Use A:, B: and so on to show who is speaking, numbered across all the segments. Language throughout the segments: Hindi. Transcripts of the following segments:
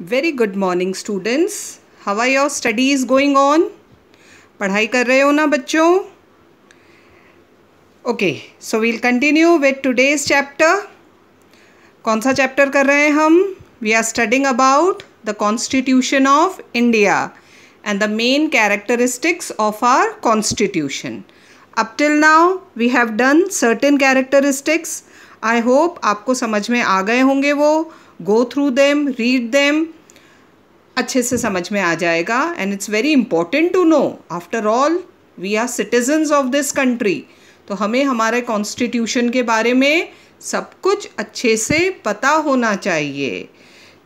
A: Very good morning students how are your study is going on पढ़ाई कर रहे हो ना बच्चों okay so we'll continue with today's chapter कौन सा चैप्टर कर रहे हैं हम we are studying about the constitution of India and the main characteristics of our constitution up till now we have done certain characteristics I hope आपको समझ में आ गए होंगे वो go through them read them अच्छे से समझ में आ जाएगा and it's very important to know after all we are citizens of this country तो हमें हमारे कॉन्स्टिट्यूशन के बारे में सब कुछ अच्छे से पता होना चाहिए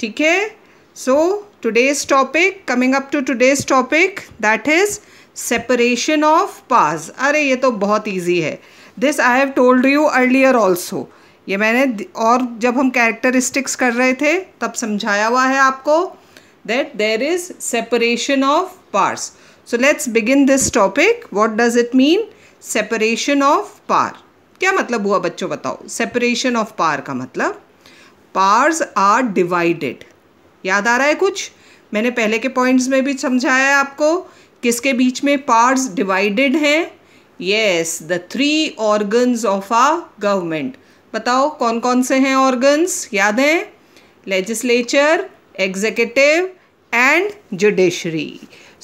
A: ठीक है so today's topic coming up to today's topic that is separation of powers अरे ये तो बहुत ईजी है this I have told you earlier also ये मैंने और जब हम कैरेक्टरिस्टिक्स कर रहे थे तब समझाया हुआ है आपको that there is separation of powers so let's begin this topic what does it mean separation of power क्या मतलब हुआ बच्चों बताओ सेपरेशन ऑफ पार का मतलब पार्स आर डिवाइडेड याद आ रहा है कुछ मैंने पहले के पॉइंट्स में भी समझाया है आपको किसके बीच में पार्स डिवाइडेड हैं yes the three organs of a government बताओ कौन कौन से हैं ऑर्गन्स याद हैं legislature executive and judiciary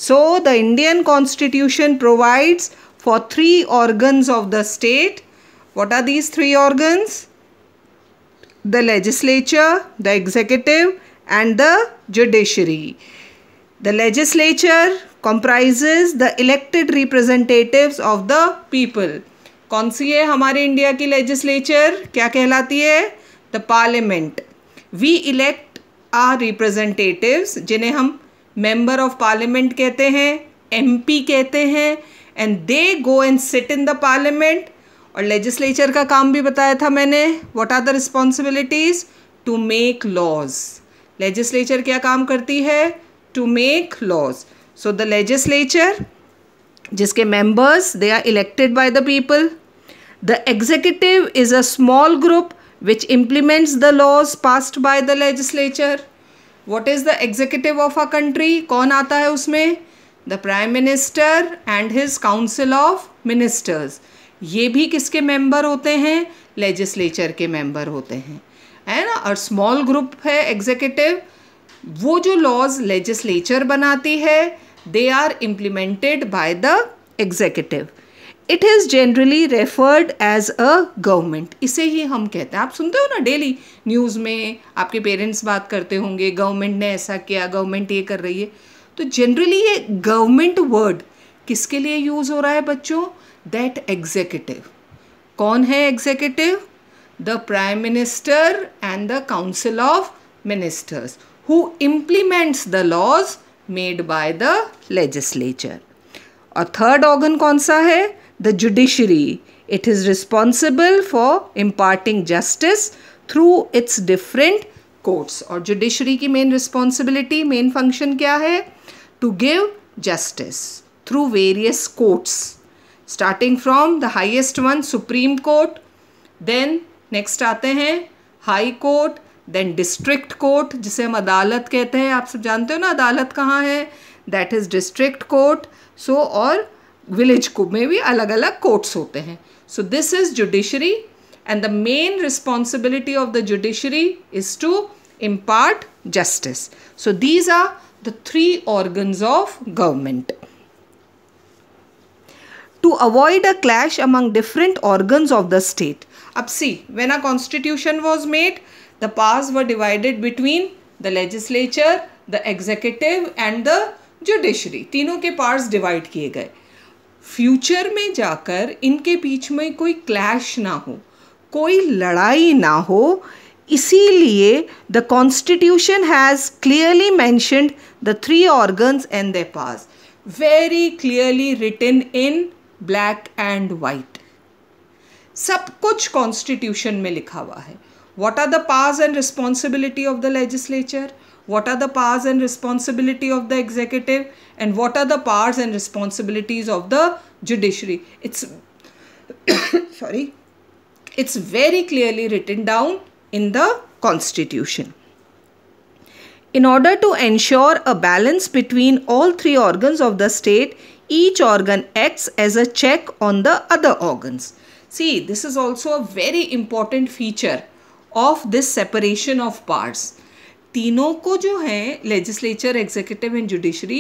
A: so the Indian constitution provides for three organs of the state what are these three organs the legislature the executive and the judiciary the legislature comprises the elected representatives of the people कौन सी है हमारे इंडिया की लेजिस्लेचर क्या कहलाती है the parliament we elect our representatives जिन्हें हम मेंबर ऑफ पार्लियामेंट कहते हैं एमपी कहते हैं and they go and sit in the parliament और लेजिस्लेचर का काम भी बताया था मैंने what are the responsibilities to make laws legislature क्या काम करती है to make laws so the legislature जिसके members they are elected by the people the executive is a small group which implements the laws passed by the legislature what is the executive of a country कौन आता है उसमें the prime minister and his council of ministers ये भी किसके मेंबर होते हैं लेजिस्लेचर के मेंबर होते हैं है ना और स्मॉल ग्रुप है एग्जीक्यूटिव वो जो लॉज लेजिस्लेचर बनाती है they are implemented by the executive. It is generally referred as a government इसे ही हम कहते हैं आप सुनते हो ना डेली न्यूज़ में आपके पेरेंट्स बात करते होंगे गवर्नमेंट ने ऐसा किया गवर्नमेंट ये कर रही है तो जनरली ये गवर्नमेंट वर्ड किसके लिए यूज़ हो रहा है बच्चों दैट एग्जीक्यूटिव कौन है executive the prime minister and the council of ministers who implements the laws made by the legislature और थर्ड ऑर्गन कौन सा है the judiciary it is responsible for imparting justice through its different courts और जुडिशरी की मेन रिस्पॉन्सिबिलिटी मेन फंक्शन क्या है to give justice through various courts starting from the highest one supreme court then next आते हैं high court then district court जिसे हम अदालत कहते हैं आप सब जानते हो ना अदालत कहाँ है that is district court so और विलेज को में भी अलग अलग कोर्ट्स होते हैं so this is judiciary and the main responsibility of the judiciary is to impart justice so these are the three organ of government to avoid a clash among different organ of the state अब see when a constitution was made The powers were divided between the legislature, the executive and the judiciary तीनों के पार्ट्स डिवाइड किए गए फ्यूचर में जाकर इनके बीच में कोई क्लैश ना हो कोई लड़ाई ना हो इसीलिए the constitution has clearly mentioned the three organs and the powers very clearly written in black and white सब कुछ कॉन्स्टिट्यूशन में लिखा हुआ है What are the powers and responsibility of the legislature? What are the powers and responsibility of the executive? And what are the powers and responsibilities of the judiciary? It's sorry. It's very clearly written down in the constitution. In order to ensure a balance between all three organs of the state, each organ acts as a check on the other organs. See, this is also a very important feature of this separation of parts तीनों को जो है legislature executive and judiciary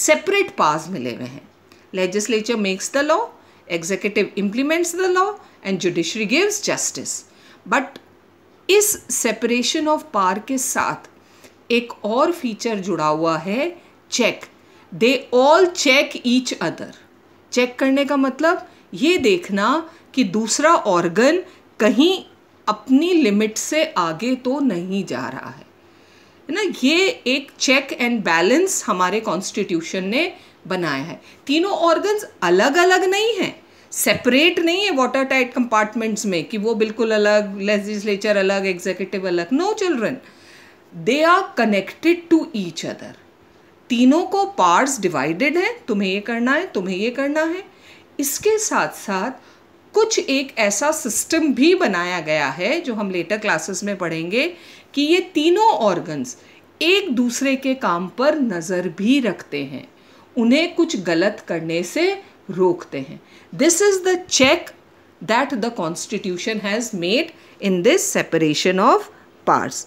A: separate parts मिले हुए हैं legislature makes the law executive implements the law and judiciary gives justice but इस सेपरेशन ऑफ पार के साथ एक और फीचर जुड़ा हुआ है check they all check each other check करने का मतलब ये देखना कि दूसरा ऑर्गन कहीं अपनी लिमिट से आगे तो नहीं जा रहा है ना ये एक चेक एंड बैलेंस हमारे कॉन्स्टिट्यूशन ने बनाया है तीनों ऑर्गन्स अलग अलग नहीं हैं सेपरेट नहीं है वाटर टाइट कंपार्टमेंट्स में कि वो बिल्कुल अलग लेजिस्लेचर अलग एग्जीक्यूटिव अलग no children they are connected to each other तीनों को पार्ट्स डिवाइडेड हैं तुम्हें ये करना है तुम्हें ये करना है इसके साथ साथ कुछ एक ऐसा सिस्टम भी बनाया गया है जो हम लेटर क्लासेस में पढ़ेंगे कि ये तीनों ऑर्गन्स एक दूसरे के काम पर नज़र भी रखते हैं उन्हें कुछ गलत करने से रोकते हैं this is the check that the constitution has made in this separation of powers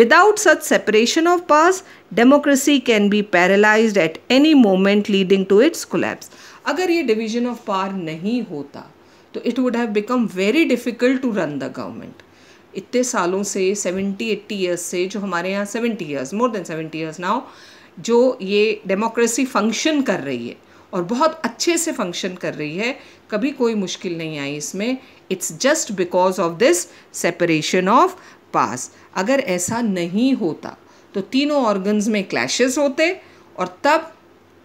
A: without such separation of powers democracy can be paralysed at any moment leading to its collapse अगर ये डिवीजन ऑफ पार नहीं होता तो it would have become very difficult to run the government इतने सालों से सेवेंटी एट्टी ईयर्स से जो हमारे यहाँ seventy years more than seventy years now जो ये डेमोक्रेसी फंक्शन कर रही है और बहुत अच्छे से फंक्शन कर रही है कभी कोई मुश्किल नहीं आई इसमें it's just because of this separation of powers अगर ऐसा नहीं होता तो तीनों ऑर्गन्स में क्लैशेस होते और तब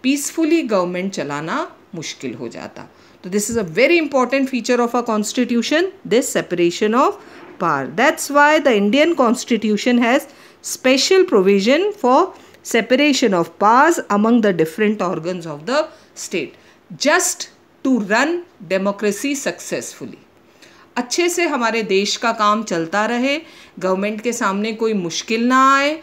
A: पीसफुली गवर्नमेंट चलाना मुश्किल हो जाता तो this is a very important feature of a constitution this separation of powers that's why the Indian constitution has special provision for separation of powers among the different organ of the state just to run democracy successfully अच्छे से हमारे देश का काम चलता रहे गवर्नमेंट के सामने कोई मुश्किल ना आए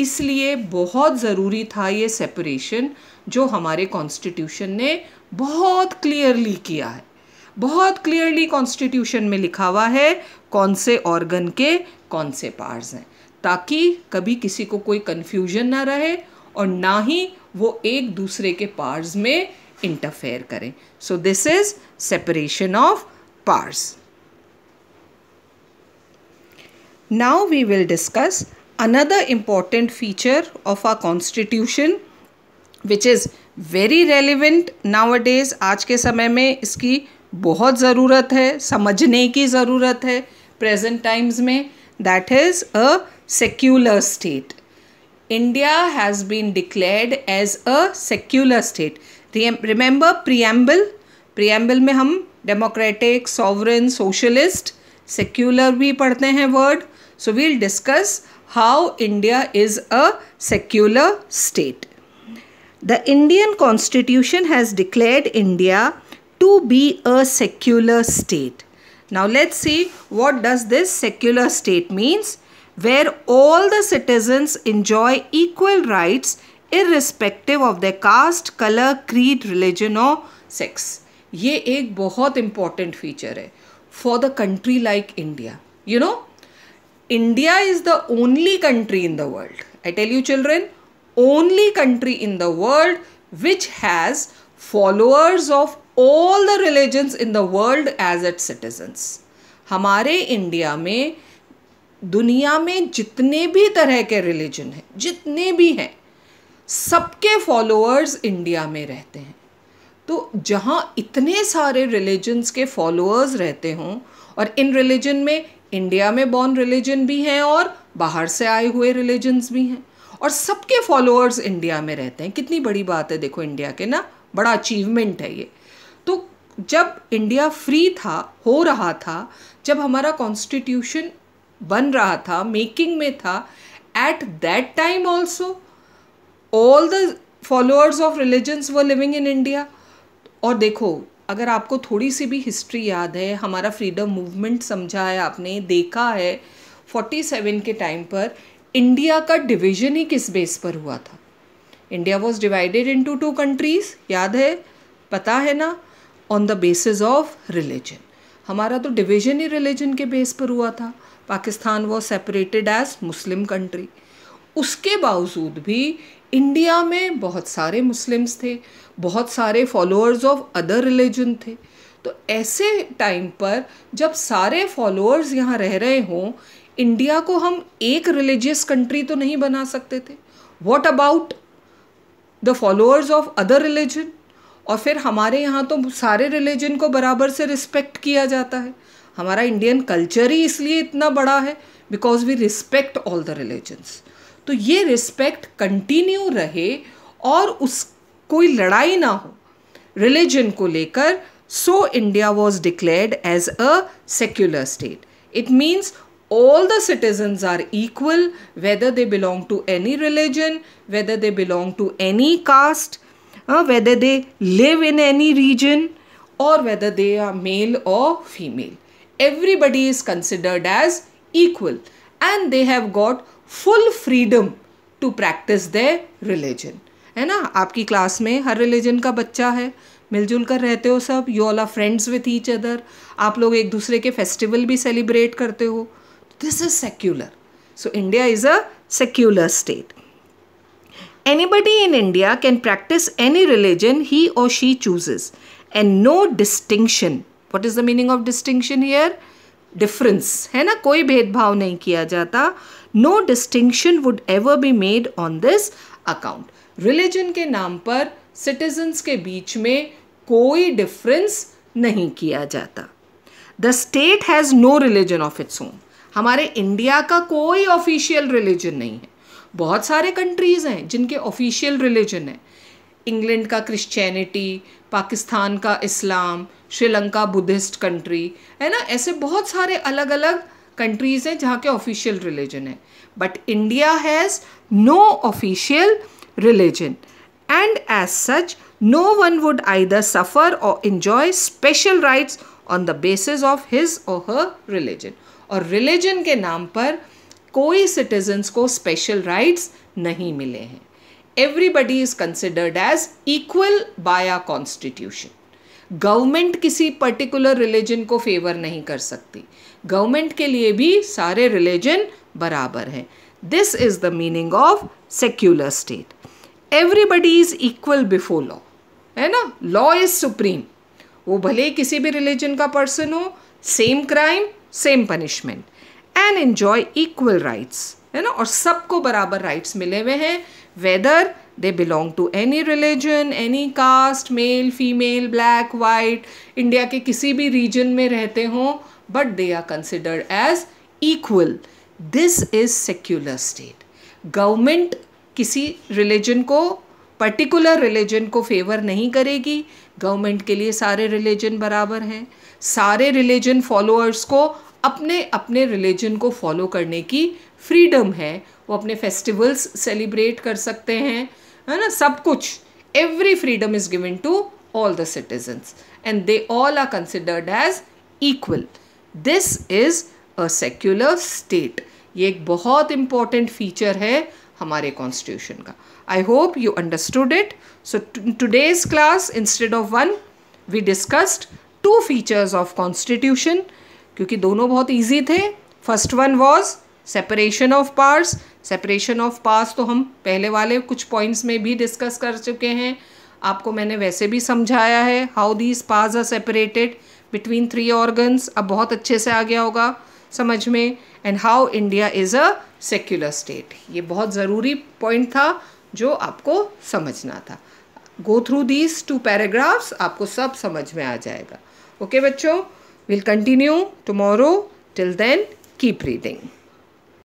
A: इसलिए बहुत ज़रूरी था ये सेपरेशन जो हमारे कॉन्स्टिट्यूशन ने बहुत क्लियरली किया है बहुत क्लियरली कॉन्स्टिट्यूशन में लिखा हुआ है कौन से ऑर्गन के कौन से पार्ट्स हैं ताकि कभी किसी को कोई कन्फ्यूजन ना रहे और ना ही वो एक दूसरे के पार्ट्स में इंटरफेयर करें so this is separation of parts now we will discuss another important feature of our constitution which is very relevant nowadays आज के समय में इसकी बहुत ज़रूरत है समझने की ज़रूरत है प्रेजेंट टाइम्स में that is a secular state India has been declared as a secular state remember preamble preamble में हम डेमोक्रेटिक सॉवरन सोशलिस्ट सेक्यूलर भी पढ़ते हैं word so we'll discuss how India is a secular state The Indian constitution has declared India to be a secular state. Now let's see what does this secular state means where all the citizens enjoy equal rights irrespective of their caste, color, creed, religion or sex. ये एक बहुत important feature है for the country like India. You know, India is the only country in the world. I tell you, children. only country in the world which has followers of all the religions in the world as its citizens हमारे इंडिया में दुनिया में जितने भी तरह के रिलीजन हैं जितने भी हैं सबके फॉलोअर्स इंडिया में रहते हैं तो जहाँ इतने सारे रिलीजन्स के फॉलोअर्स रहते हों और इन रिलीजन में इंडिया में बॉर्न रिलीजन भी हैं और बाहर से आए हुए रिलीजन्स भी हैं और सबके फॉलोअर्स इंडिया में रहते हैं कितनी बड़ी बात है देखो इंडिया के ना बड़ा अचीवमेंट है ये तो जब इंडिया फ्री था हो रहा था जब हमारा कॉन्स्टिट्यूशन बन रहा था मेकिंग में था at that time also all the followers of religions were living in India और देखो अगर आपको थोड़ी सी भी हिस्ट्री याद है हमारा फ्रीडम मूवमेंट समझा है आपने देखा है 47 के टाइम पर इंडिया का डिवीजन ही किस बेस पर हुआ था India was divided into two countries याद है पता है ना on the basis of religion हमारा तो डिवीजन ही रिलीजन के बेस पर हुआ था Pakistan was separated as Muslim country उसके बावजूद भी इंडिया में बहुत सारे मुस्लिम्स थे बहुत सारे फॉलोअर्स ऑफ अदर रिलीजन थे तो ऐसे टाइम पर जब सारे फॉलोअर्स यहाँ रह रहे हों इंडिया को हम एक रिलीजियस कंट्री तो नहीं बना सकते थे what about the followers of other religion और फिर हमारे यहाँ तो सारे रिलीजन को बराबर से रिस्पेक्ट किया जाता है हमारा इंडियन कल्चर ही इसलिए इतना बड़ा है because we respect all the religions तो ये रिस्पेक्ट कंटिन्यू रहे और उस कोई लड़ाई ना हो रिलीजन को लेकर so India was declared as a secular state it means all the citizens are equal whether they belong to any religion whether they belong to any caste uh, whether they live in any region or whether they are male or female everybody is considered as equal and they have got full freedom to practice their religion है ना आपकी क्लास में हर रिलीजन का बच्चा है मिलजुल कर रहते हो सब you all are friends with each other आप लोग एक दूसरे के फेस्टिवल भी सेलिब्रेट करते हो This is secular. So India is a secular state. Anybody in India can practice any religion he or she chooses and no distinction. What is the meaning of distinction here? Difference. है ना कोई भेदभाव नहीं किया जाता no distinction would ever be made on this account religion के नाम पर सिटीजन्स के बीच में कोई डिफरेंस नहीं किया जाता the state has no religion of its own हमारे इंडिया का कोई ऑफिशियल रिलीजन नहीं है बहुत सारे कंट्रीज़ हैं जिनके ऑफिशियल रिलीजन है इंग्लैंड का क्रिश्चियनिटी पाकिस्तान का इस्लाम श्रीलंका बुद्धिस्ट कंट्री है ना ऐसे बहुत सारे अलग अलग कंट्रीज़ हैं जहाँ के ऑफिशियल रिलीजन है but India has no official religion and as such no one would आई द सफ़र और enjoy special rights on the basis of his और हर रिलीजन और रिलीजन के नाम पर कोई सिटीजन्स को स्पेशल राइट्स नहीं मिले हैं everybody is considered as equal by a constitution government किसी पर्टिकुलर रिलीजन को फेवर नहीं कर सकती गवर्नमेंट के लिए भी सारे रिलीजन बराबर हैं this is the meaning of secular state everybody is equal before law है ना लॉ इज सुप्रीम वो भले किसी भी रिलीजन का पर्सन हो same crime same punishment and enjoy equal rights है ना और सबको बराबर राइट्स मिले हुए हैं whether they belong to any religion any caste male female black white India के किसी भी रीजन में रहते हों but they are considered as equal this is secular state government किसी रिलीजन को पर्टिकुलर रिलीजन को फेवर नहीं करेगी गवर्नमेंट के लिए सारे रिलीजन बराबर हैं सारे रिलीजन फॉलोअर्स को अपने अपने रिलीजन को फॉलो करने की फ्रीडम है वो अपने फेस्टिवल्स सेलिब्रेट कर सकते हैं है ना सब कुछ every freedom is given to all the citizens and they all are considered as equal this is a secular state ये एक बहुत इंपॉर्टेंट फीचर है हमारे कॉन्स्टिट्यूशन का I hope you understood it so today's class instead of one we discussed two features of constitution क्योंकि दोनों बहुत ईजी थे first one was separation of powers separation of powers तो हम पहले वाले कुछ पॉइंट्स में भी डिस्कस कर चुके हैं आपको मैंने वैसे भी समझाया है how these powers are separated between three organs अब बहुत अच्छे से आ गया होगा समझ में and how India is a secular state ये बहुत ज़रूरी पॉइंट था जो आपको समझना था go through these two paragraphs आपको सब समझ में आ जाएगा ओके बच्चों will continue tomorrow till then keep reading